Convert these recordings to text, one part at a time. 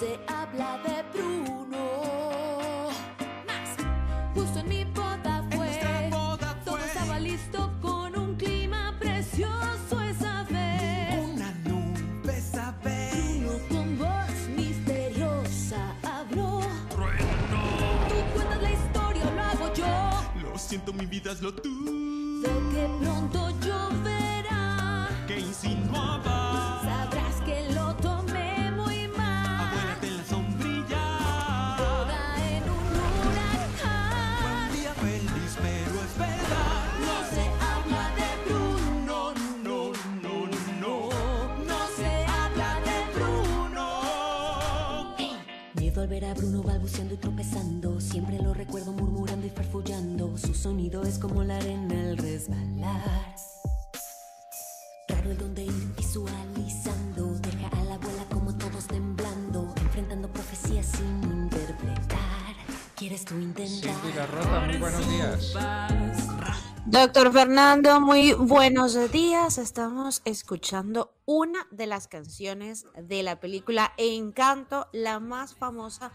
se habla de Bruno. Max. justo en mi boda fue. Todo estaba listo con un clima precioso esa vez. Una nube esa vez. Bruno con voz misteriosa habló. Trueno. Tú cuentas la historia, lo hago yo. Lo siento, mi vida es lo tuyo. Sé que pronto lloverá. Que insinuaba. el ir visualizando. Deja a la abuela como todos temblando, enfrentando profecías sin interpretar. ¿Quieres tú intentar? Sí, Rota, muy buenos días. Doctor Fernando, muy buenos días. Estamos escuchando una de las canciones de la película Encanto, la más famosa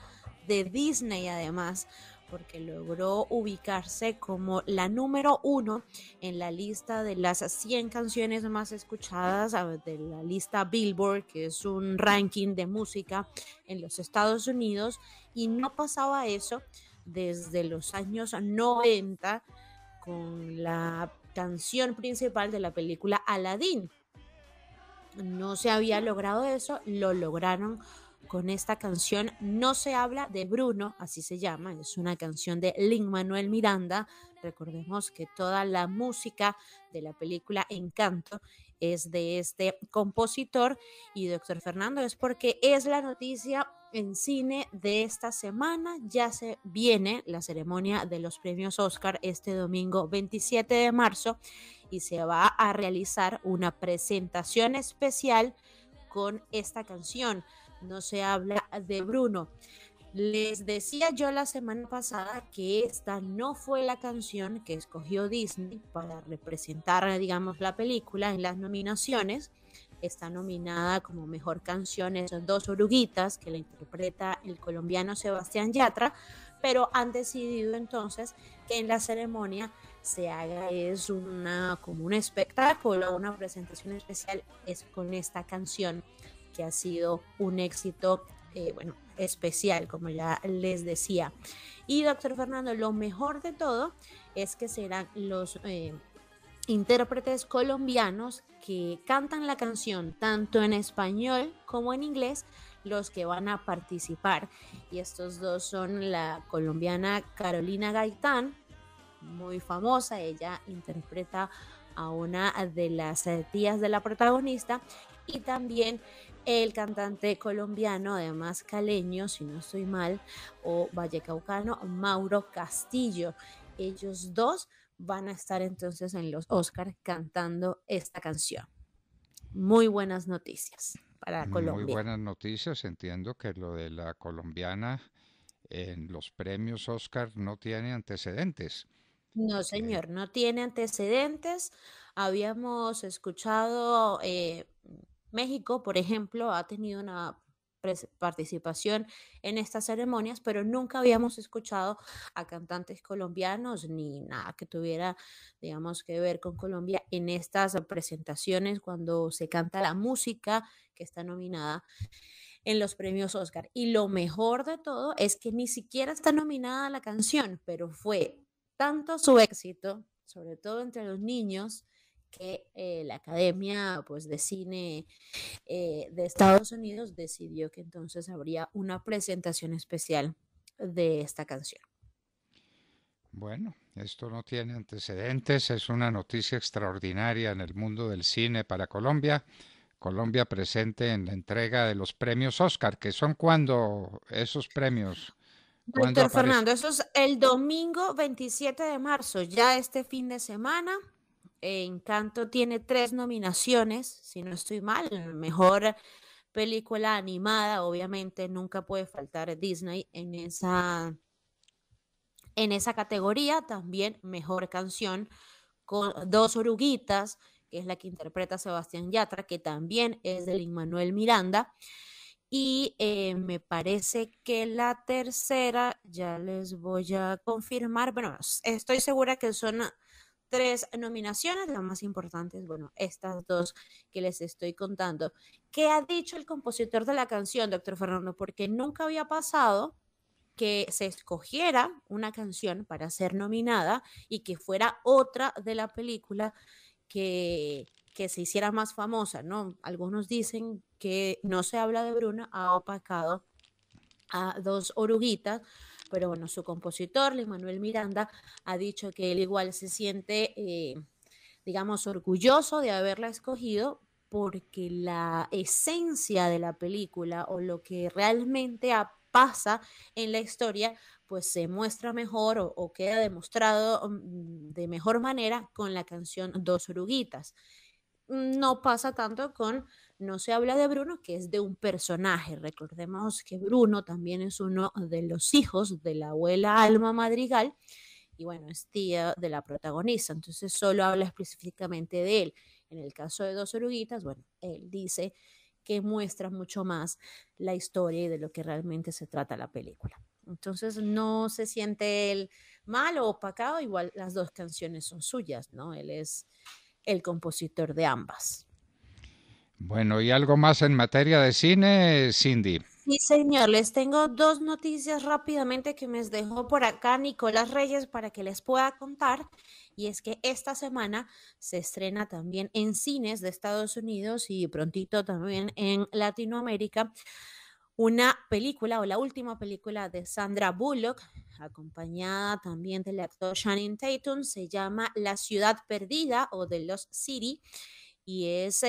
de Disney además porque logró ubicarse como la número uno en la lista de las 100 canciones más escuchadas de la lista Billboard, que es un ranking de música en los Estados Unidos, y no pasaba eso desde los años 90 con la canción principal de la película Aladdin. No se había logrado eso, lo lograron con esta canción No se habla de Bruno, así se llama, es una canción de Lin Manuel Miranda. Recordemos que toda la música de la película Encanto es de este compositor y doctor Fernando es porque es la noticia en cine de esta semana. Ya se viene la ceremonia de los premios Oscar este domingo 27 de marzo y se va a realizar una presentación especial con esta canción no se habla de Bruno. Les decía yo la semana pasada que esta no fue la canción que escogió Disney para representar, digamos, la película en las nominaciones. Está nominada como mejor canción Esos dos oruguitas que la interpreta el colombiano Sebastián Yatra, pero han decidido entonces que en la ceremonia se haga es una como un espectáculo, una presentación especial es con esta canción que ha sido un éxito, eh, bueno, especial, como ya les decía. Y doctor Fernando, lo mejor de todo es que serán los eh, intérpretes colombianos que cantan la canción tanto en español como en inglés los que van a participar. Y estos dos son la colombiana Carolina Gaitán, muy famosa, ella interpreta a una de las eh, tías de la protagonista, y también el cantante colombiano, además caleño, si no estoy mal, o vallecaucano, Mauro Castillo. Ellos dos van a estar entonces en los Oscars cantando esta canción. Muy buenas noticias para Colombia. Muy buenas noticias. Entiendo que lo de la colombiana en los premios Oscar no tiene antecedentes. No, señor, no tiene antecedentes. Habíamos escuchado eh, México, por ejemplo, ha tenido una participación en estas ceremonias, pero nunca habíamos escuchado a cantantes colombianos ni nada que tuviera, digamos, que ver con Colombia en estas presentaciones cuando se canta la música que está nominada en los premios Oscar. Y lo mejor de todo es que ni siquiera está nominada la canción, pero fue tanto su éxito, sobre todo entre los niños, que eh, la Academia pues, de Cine eh, de Estados Unidos decidió que entonces habría una presentación especial de esta canción. Bueno, esto no tiene antecedentes, es una noticia extraordinaria en el mundo del cine para Colombia. Colombia presente en la entrega de los premios Oscar, que son cuando esos premios. Doctor Fernando, eso es el domingo 27 de marzo, ya este fin de semana. Encanto tiene tres nominaciones, si no estoy mal, mejor película animada, obviamente nunca puede faltar Disney en esa, en esa categoría, también mejor canción con dos oruguitas, que es la que interpreta Sebastián Yatra, que también es del Manuel Miranda. Y eh, me parece que la tercera, ya les voy a confirmar, bueno, estoy segura que son tres nominaciones, las más importantes, bueno, estas dos que les estoy contando. ¿Qué ha dicho el compositor de la canción, doctor Fernando? Porque nunca había pasado que se escogiera una canción para ser nominada y que fuera otra de la película que, que se hiciera más famosa, ¿no? Algunos dicen que no se habla de Bruna, ha opacado a dos oruguitas, pero bueno, su compositor, Luis Manuel Miranda, ha dicho que él igual se siente, eh, digamos, orgulloso de haberla escogido porque la esencia de la película o lo que realmente pasa en la historia, pues se muestra mejor o, o queda demostrado mm, de mejor manera con la canción Dos Oruguitas. No pasa tanto con no se habla de Bruno, que es de un personaje. Recordemos que Bruno también es uno de los hijos de la abuela Alma Madrigal y bueno, es tía de la protagonista, entonces solo habla específicamente de él. En el caso de Dos Oruguitas, bueno, él dice que muestra mucho más la historia y de lo que realmente se trata la película. Entonces no se siente él mal o opacado, igual las dos canciones son suyas, ¿no? Él es el compositor de ambas. Bueno, ¿y algo más en materia de cine, Cindy? Sí, señor, les tengo dos noticias rápidamente que me dejó por acá Nicolás Reyes para que les pueda contar. Y es que esta semana se estrena también en cines de Estados Unidos y prontito también en Latinoamérica una película o la última película de Sandra Bullock, acompañada también del actor Shannon Tatum, se llama La ciudad perdida o The Lost City y es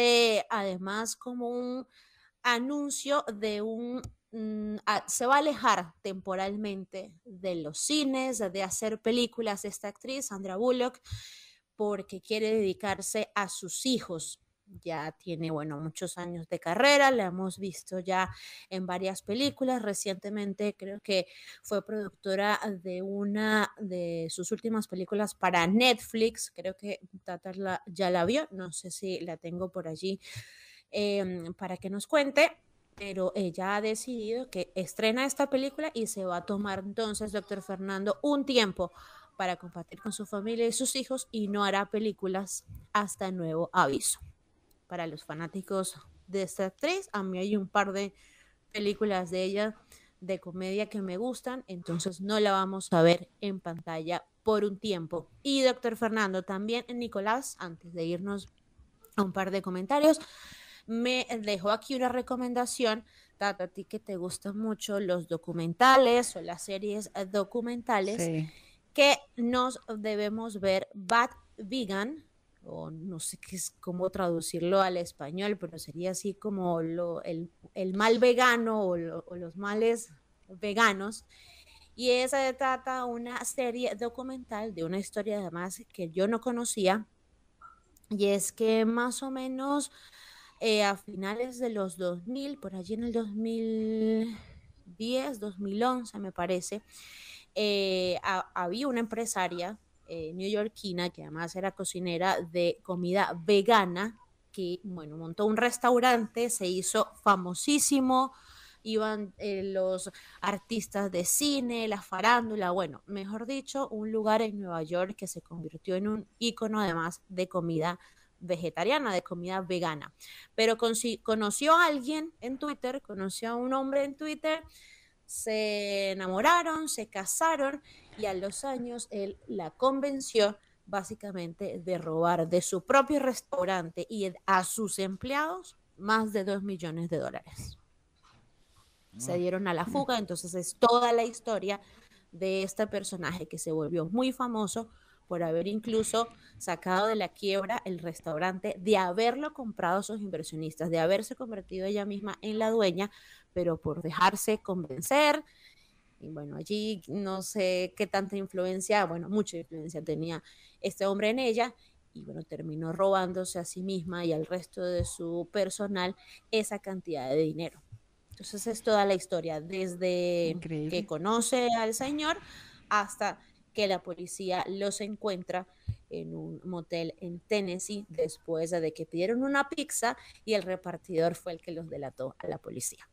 además como un anuncio de un mm, ah, se va a alejar temporalmente de los cines, de hacer películas de esta actriz, Sandra Bullock, porque quiere dedicarse a sus hijos ya tiene, bueno, muchos años de carrera, la hemos visto ya en varias películas, recientemente creo que fue productora de una de sus últimas películas para Netflix, creo que Tata ya la vio, no sé si la tengo por allí em, para que nos cuente, pero ella ha decidido que estrena esta película y se va a tomar entonces, doctor Fernando, un tiempo para compartir con su familia y sus hijos y no hará películas hasta nuevo aviso para los fanáticos de esta actriz. A mí hay un par de películas de ella de comedia que me gustan, entonces no la vamos a ver en pantalla por un tiempo. Y doctor Fernando, también Nicolás, antes de irnos a un par de comentarios, me dejó aquí una recomendación, Tata, a ti que te gustan mucho los documentales o las series eh, documentales, que nos debemos ver Bad Vegan, o no sé qué es cómo traducirlo al español, pero sería así como el, mal vegano o, los males veganos. Y esa trata una serie documental de una historia además que yo no conocía. Y es que más o menos eh, a finales de los 2000, por allí en el 2010, 2011 me parece, eh, había una empresaria eh, New Yorkina, que además era cocinera de comida vegana, que, bueno, montó un restaurante, se hizo famosísimo, iban eh, los artistas de cine, la farándula, bueno, mejor dicho, un lugar en Nueva York que se convirtió en un ícono además de comida vegetariana, de comida vegana. Pero conoció a alguien en Twitter, conoció a un hombre en Twitter, se enamoraron, se casaron y a los años él la convenció básicamente de robar de su propio restaurante y a sus empleados más de 2 millones de dólares. Se mm. dieron a la fuga, entonces es toda la historia de este personaje que se volvió muy famoso por haber incluso sacado de la quiebra el restaurante, de haberlo comprado a sus inversionistas, de haberse convertido ella misma en la dueña, pero por dejarse convencer y bueno, allí no sé qué tanta influencia, bueno, mucha influencia tenía este hombre en ella. Y bueno, terminó robándose a sí misma y al resto de su personal esa cantidad de dinero. Entonces es toda la historia, desde que conoce al señor hasta que la policía los encuentra en un motel en Tennessee después de que pidieron una pizza y el repartidor fue el que los delató a la policía.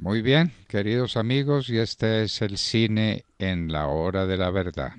Muy bien, queridos amigos, y este es el cine en la hora de la verdad.